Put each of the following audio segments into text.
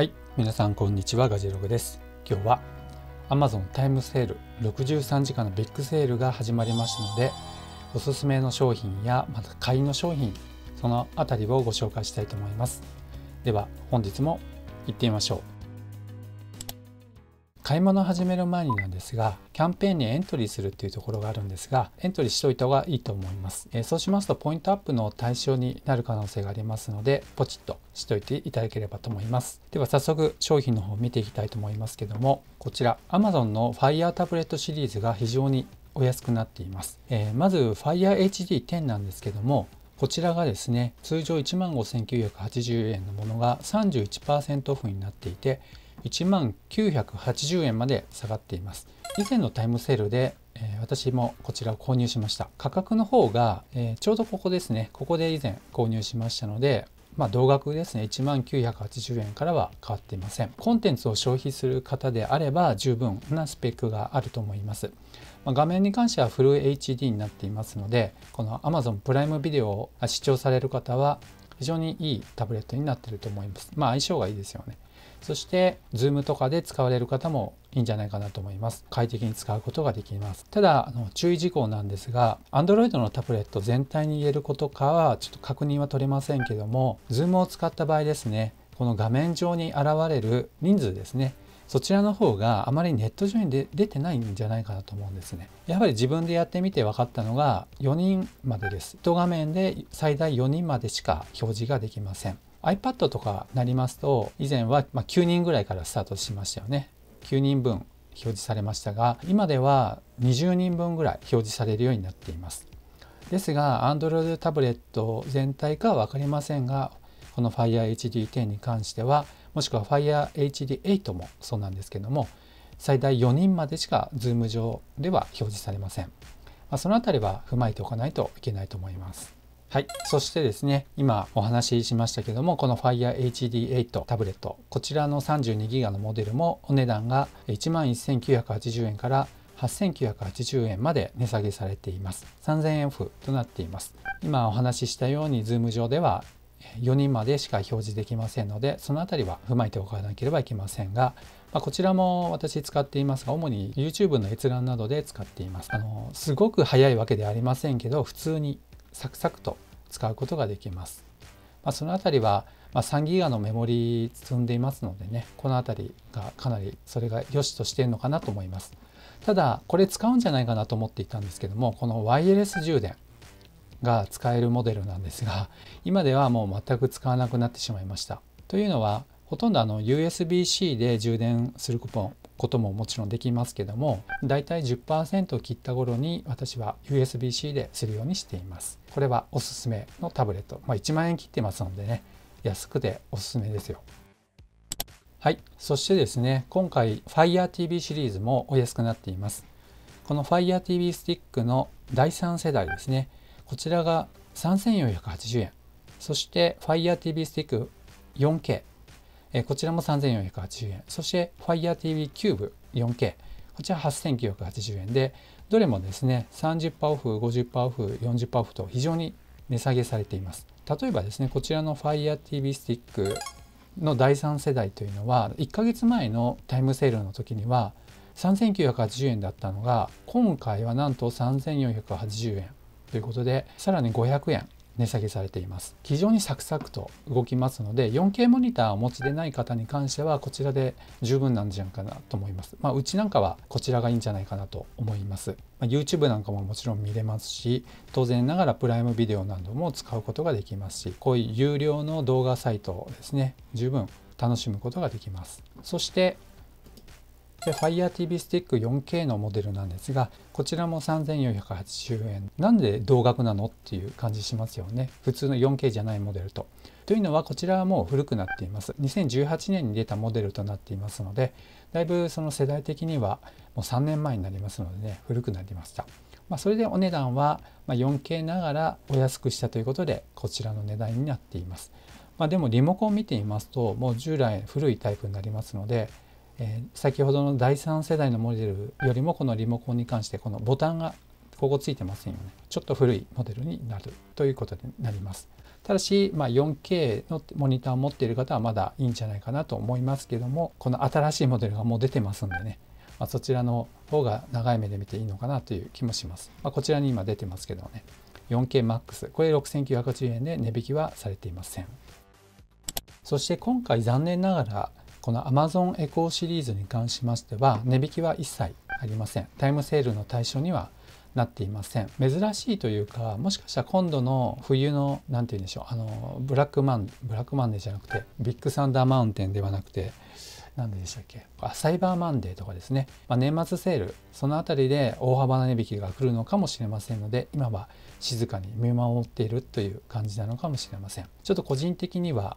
はい、皆さんこんにちは、ガジェログです。今日は Amazon タイムセール63時間のビッグセールが始まりましたので、おすすめの商品やまた買いの商品、そのあたりをご紹介したいと思います。では本日も行ってみましょう。買い物を始める前になんですがキャンペーンにエントリーするっていうところがあるんですがエントリーしといた方がいいと思います、えー、そうしますとポイントアップの対象になる可能性がありますのでポチッとしといていただければと思いますでは早速商品の方を見ていきたいと思いますけどもこちら Amazon の Fire タブレットシリーズが非常にお安くなっています、えー、まず Fire HD10 なんですけどもこちらがですね通常1万5980円のものが31%オフになっていて1万980円まで下がっています以前のタイムセールで、えー、私もこちらを購入しました価格の方が、えー、ちょうどここですねここで以前購入しましたのでまあ、同額ですね1万980円からは変わっていませんコンテンツを消費する方であれば十分なスペックがあると思います、まあ、画面に関してはフル HD になっていますのでこの Amazon プライムビデオを視聴される方は非常にいいタブレットになっていると思いますまあ相性がいいですよねそしてズームとかで使われる方もいいんじゃないかなと思います。快適に使うことができます。ただ、あの注意事項なんですが、Android のタブレット全体に言えることかはちょっと確認は取れませんけども、Zoom を使った場合ですね、この画面上に現れる人数ですね、そちらの方があまりネット上に出てないんじゃないかなと思うんですね。やはり自分でやってみて分かったのが4人までです。1画面で最大4人までしか表示ができません。iPad とかなりますと以前はま9人ぐらいからスタートしましたよね9人分表示されましたが今では20人分ぐらい表示されるようになっていますですが Android タブレット全体かは分かりませんがこの FireHD10 に関してはもしくは FireHD8 もそうなんですけども最大4人までしか Zoom 上では表示されません、まあ、そのあたりは踏まえておかないといけないと思いますはい。そしてですね、今お話ししましたけども、この Fire HD8 タブレット、こちらの 32GB のモデルもお値段が11,980円から8980円まで値下げされています。3000円オフとなっています。今お話ししたように、Zoom 上では4人までしか表示できませんので、そのあたりは踏まえておかなければいけませんが、まあ、こちらも私使っていますが主に YouTube の閲覧などで使っていますあのすごく早いわけではありませんけど普通にサクサクと使うことができます。まあ、そのあたりは、まあ、3ギガのメモリ積んでいますのでね、このあたりがかなりそれが良しとしているのかなと思います。ただ、これ使うんじゃないかなと思っていたんですけども、このワイヤレス充電が使えるモデルなんですが、今ではもう全く使わなくなってしまいました。というのは、ほとんどあの USB-C で充電するコポンことももちろんできますけどもだいたい10%を切った頃に私は USB-C でするようにしていますこれはおすすめのタブレット、まあ、1万円切ってますのでね安くておすすめですよはいそしてですね今回 FireTV シリーズもお安くなっていますこの FireTV スティックの第3世代ですねこちらが3480円そして FireTV スティック 4K えこちらも3480円。そして Fire TV Cube 4K。こちら8980円で、どれもですね、30%オフ、50%オフ、40%オフと非常に値下げされています。例えばですね、こちらの Fire TV Stick の第3世代というのは、1ヶ月前のタイムセールの時には、3980円だったのが、今回はなんと3480円ということで、さらに500円値下げされています非常にサクサクと動きますので 4K モニターをお持ちでない方に関してはこちらで十分なんじゃないかなと思いますまあうちなんかはこちらがいいんじゃないかなと思います、まあ、YouTube なんかももちろん見れますし当然ながらプライムビデオなども使うことができますしこういう有料の動画サイトをですね十分楽しむことができますそしてで FireTV スティック 4K のモデルなんですがこちらも3480円なんで同額なのっていう感じしますよね普通の 4K じゃないモデルとというのはこちらはもう古くなっています2018年に出たモデルとなっていますのでだいぶその世代的にはもう3年前になりますのでね古くなりましたまあ、それでお値段は 4K ながらお安くしたということでこちらの値段になっていますまあ、でもリモコンを見てみますともう従来古いタイプになりますのでえー、先ほどの第3世代のモデルよりもこのリモコンに関してこのボタンがここついてませんよねちょっと古いモデルになるということになりますただし、まあ、4K のモニターを持っている方はまだいいんじゃないかなと思いますけどもこの新しいモデルがもう出てますんでね、まあ、そちらの方が長い目で見ていいのかなという気もします、まあ、こちらに今出てますけどね 4KMAX これ6980円で値引きはされていませんそして今回残念ながらこの Amazon エコーシリーズに関しましては値引きは一切ありませんタイムセールの対象にはなっていません珍しいというかもしかしたら今度の冬の何て言うんでしょうあのブラックマンブラックマンデーじゃなくてビッグサンダーマウンテンではなくて何でしたっけサイバーマンデーとかですね、まあ、年末セールその辺りで大幅な値引きが来るのかもしれませんので今は静かに見守っているという感じなのかもしれませんちょっと個人的には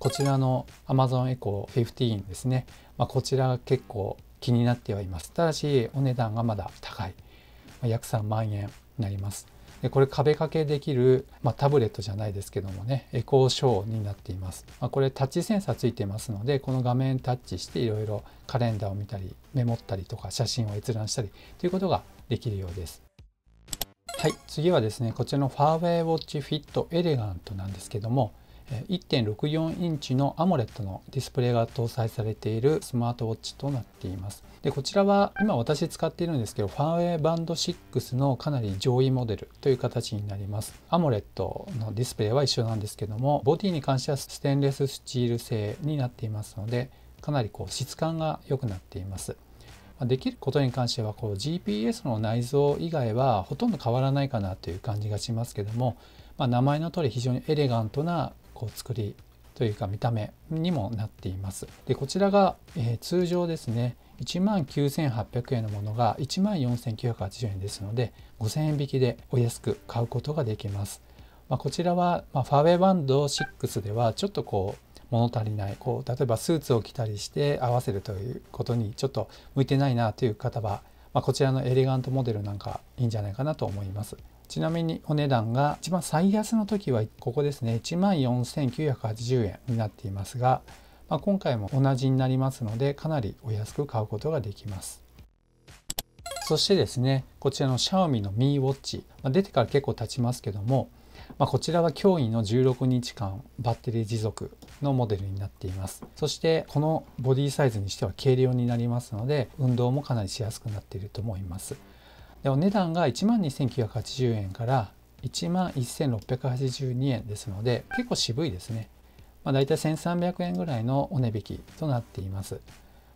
こちらの Amazon Echo 15ですね、まあ、こちらが結構気になってはいますただしお値段がまだ高い、まあ、約3万円になりますでこれ壁掛けできる、まあ、タブレットじゃないですけどもねエコーショーになっています、まあ、これタッチセンサーついてますのでこの画面タッチしていろいろカレンダーを見たりメモったりとか写真を閲覧したりということができるようですはい次はですねこちらのファーウェイウォッチフィットエレガントなんですけども1.64インチのアモレットのディスプレイが搭載されているスマートウォッチとなっています。でこちらは今私使っているんですけどファーウェイバンド6のかなり上位モデルという形になります。アモレットのディスプレイは一緒なんですけどもボディに関してはステンレススチール製になっていますのでかなりこう質感が良くなっています。できることに関してはこう GPS の内蔵以外はほとんど変わらないかなという感じがしますけども、まあ、名前の通り非常にエレガントなこう作りというか見た目にもなっています。でこちらが、えー、通常ですね1万9800円のものが1万4980円ですので5000円引きでお安く買うことができます。まあ、こちらは、まあ、ファーウェイバンド6ではちょっとこう物足りないこう例えばスーツを着たりして合わせるということにちょっと向いてないなという方は、まあ、こちらのエレガントモデルなんかいいんじゃないかなと思います。ちなみにお値段が一番最安の時はここですね14,980円になっていますが、まあ、今回も同じになりますのでかなりお安く買うことができますそしてですねこちらの Xiaomi の Mi Watch、まあ、出てから結構経ちますけども、まあ、こちらは驚異の16日間バッテリー持続のモデルになっていますそしてこのボディサイズにしては軽量になりますので運動もかなりしやすくなっていると思いますでお値段が1万2980円から1万1682円ですので結構渋いですね、まあ、大体1300円ぐらいのお値引きとなっています、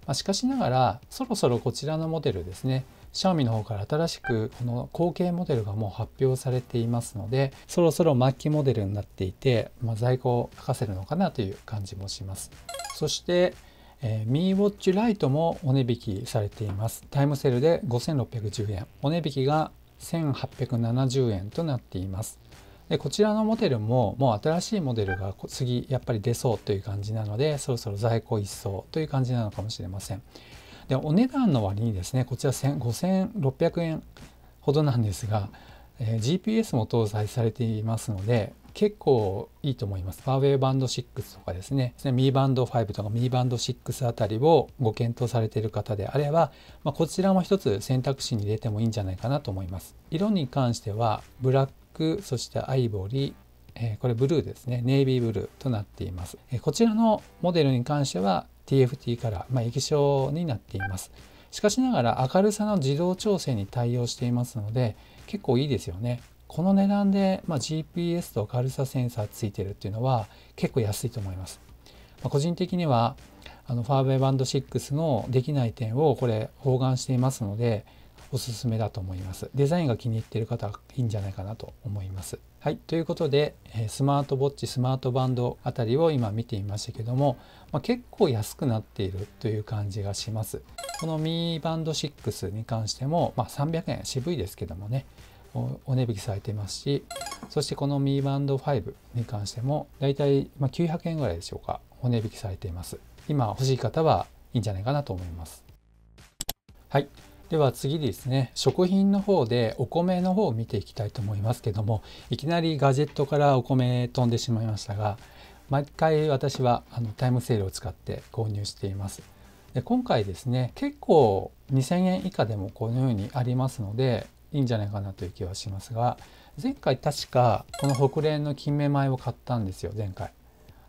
まあ、しかしながらそろそろこちらのモデルですね Xiaomi の方から新しくこの後継モデルがもう発表されていますのでそろそろ末期モデルになっていて、まあ、在庫を書かせるのかなという感じもしますそしてえー、ミーウォッチライトもお値引きされています。タイムセールで5610円、お値引きが1870円となっています。でこちらのモデルももう新しいモデルが次やっぱり出そうという感じなのでそろそろ在庫一掃という感じなのかもしれません。でお値段の割にですねこちら5600円ほどなんですが、えー、GPS も搭載されていますので結構いいと思います。ファーウェイバンド6とかですね、ミーバンド5とかミーバンド6あたりをご検討されている方であれば、まあ、こちらも一つ選択肢に入れてもいいんじゃないかなと思います。色に関しては、ブラック、そしてアイボリー、えー、これブルーですね、ネイビーブルーとなっています。えー、こちらのモデルに関しては TFT カラー、まあ、液晶になっています。しかしながら明るさの自動調整に対応していますので、結構いいですよね。この値段で、まあ、GPS と軽さセンサーついてるっていうのは結構安いと思います。まあ、個人的にはあのファーウェイバンド6のできない点をこれ包含していますのでおすすめだと思います。デザインが気に入っている方はいいんじゃないかなと思います。はい、ということでスマートウォッチスマートバンドあたりを今見てみましたけども、まあ、結構安くなっているという感じがします。このミーバンド6に関しても、まあ、300円渋いですけどもねお値引きされていますしそしてこのミーバンド5に関しても大体ま900円ぐらいでしょうかお値引きされています今欲しい方はいいんじゃないかなと思いますはいでは次ですね食品の方でお米の方を見ていきたいと思いますけどもいきなりガジェットからお米飛んでしまいましたが毎回私はあのタイムセールを使って購入していますで今回ですね結構2000円以下でもこのようにありますのでいいんじゃないかなという気はしますが前回確かこの北連の金目米を買ったんですよ前回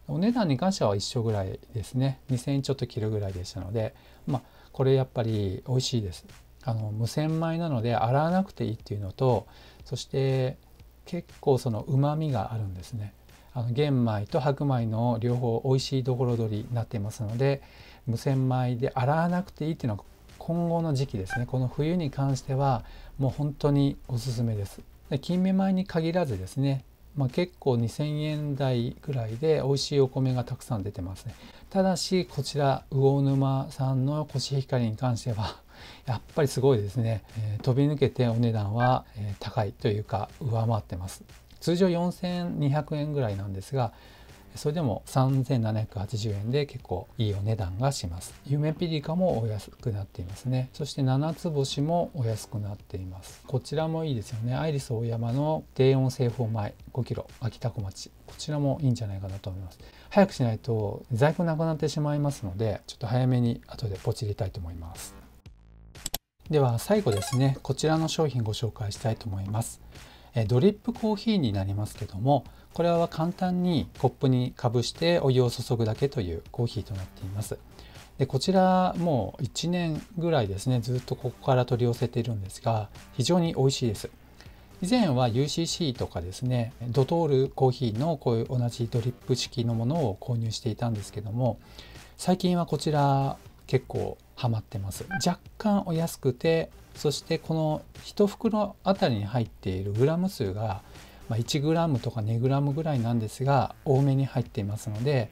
お値段に関しては一緒ぐらいですね2,000円ちょっと切るぐらいでしたのでまあこれやっぱり美味しいですあの無洗米なので洗わなくていいっていうのとそして結構そのうまみがあるんですねあの玄米と白米の両方美味しいところ取りになっていますので無洗米で洗わなくていいっていうのが今後の時期ですねこの冬に関してはもう本当におすすめですで金目前に限らずですね、まあ、結構2000円台ぐらいで美味しいお米がたくさん出てますねただしこちら魚沼さんのコシヒカリに関しては やっぱりすごいですね、えー、飛び抜けてお値段は、えー、高いというか上回ってます通常4200円ぐらいなんですがそれでも3780円で結構いいお値段がします夢ピリカもお安くなっていますねそして7つ星もお安くなっていますこちらもいいですよねアイリス大山の低温製法米5キロ秋田小町こちらもいいんじゃないかなと思います早くしないと在庫なくなってしまいますのでちょっと早めに後でポチりたいと思いますでは最後ですねこちらの商品ご紹介したいと思いますドリップコーヒーになりますけどもこれは簡単にコップにかぶしてお湯を注ぐだけというコーヒーとなっていますでこちらもう1年ぐらいですねずっとここから取り寄せているんですが非常に美味しいです以前は UCC とかですねドトールコーヒーのこういう同じドリップ式のものを購入していたんですけども最近はこちら結構ハマってます若干お安くてそしてこの1袋あたりに入っているグラム数がま 1g とか 2g ぐらいなんですが多めに入っていますので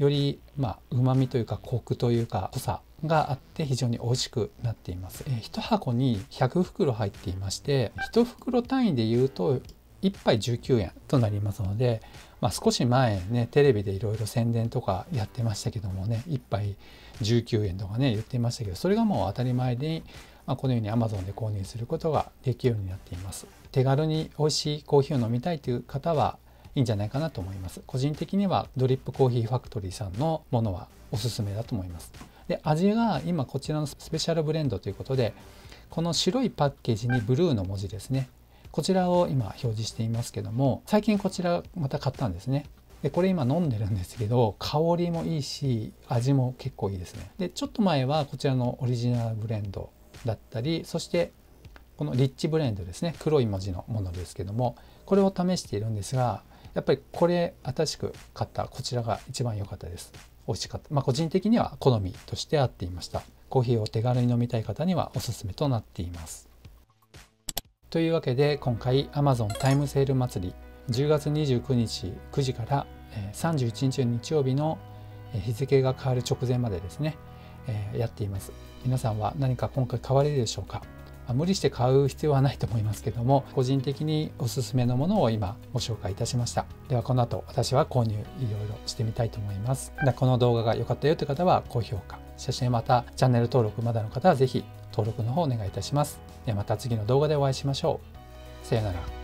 よりまあうまというかコクというか濃さがあって非常に美味しくなっています、えー、1箱に100袋入っていまして1袋単位で言うと1杯19円となりますのでまあ、少し前ねテレビでいろいろ宣伝とかやってましたけどもね1杯19円とかね言ってましたけどそれがもう当たり前に、まあ、このように Amazon で購入することができるようになっています手軽に美味しいコーヒーを飲みたいという方はいいんじゃないかなと思います個人的にはドリップコーヒーファクトリーさんのものはおすすめだと思いますで味が今こちらのスペシャルブレンドということでこの白いパッケージにブルーの文字ですねこちらを今表示していますけども最近こちらまた買ったんですねでこれ今飲んでるんですけど香りもいいし味も結構いいですねでちょっと前はこちらのオリジナルブレンドだったりそしてこのリッチブレンドですね黒い文字のものですけどもこれを試しているんですがやっぱりこれ新しく買ったこちらが一番良かったです美味しかったまあ個人的には好みとして合っていましたコーヒーを手軽に飲みたい方にはおすすめとなっていますというわけで今回 Amazon タイムセール祭り10月29日9時から31日の日曜日の日付が変わる直前までですねやっています皆さんは何か今回買われるでしょうか無理して買う必要はないと思いますけども個人的におすすめのものを今ご紹介いたしましたではこの後私は購入いろいろしてみたいと思いますこの動画が良かったよという方は高評価そしてまたチャンネル登録まだの方は是非登録の方お願いいたしますまた次の動画でお会いしましょう。さようなら。